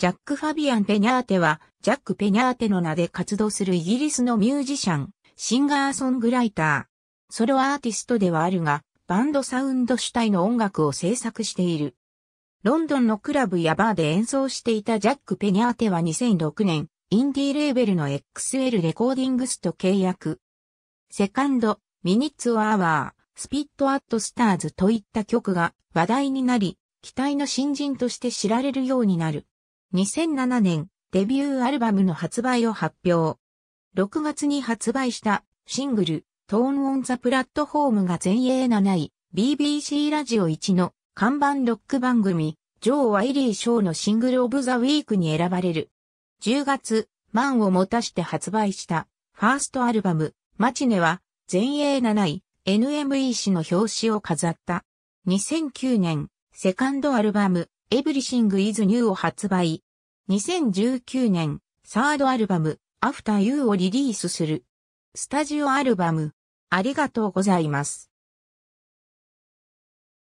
ジャック・ファビアン・ペニャーテは、ジャック・ペニャーテの名で活動するイギリスのミュージシャン、シンガーソングライター。ソロアーティストではあるが、バンドサウンド主体の音楽を制作している。ロンドンのクラブやバーで演奏していたジャック・ペニャーテは2006年、インディーレーベルの XL レコーディングスと契約。セカンド、ミニッツ・オアワー、スピット・アット・スターズといった曲が話題になり、期待の新人として知られるようになる。2007年、デビューアルバムの発売を発表。6月に発売したシングル、トーンオンザプラットフォームが全英7位、BBC ラジオ1の看板ロック番組、ジョー・ワイリー賞のシングルオブザウィークに選ばれる。10月、満を持たして発売したファーストアルバム、マチネは全英7位、NME 誌の表紙を飾った。2009年、セカンドアルバム、エブリシング・イズ・ニューを発売。2019年、サードアルバム、After You をリリースする。スタジオアルバム、ありがとうございます。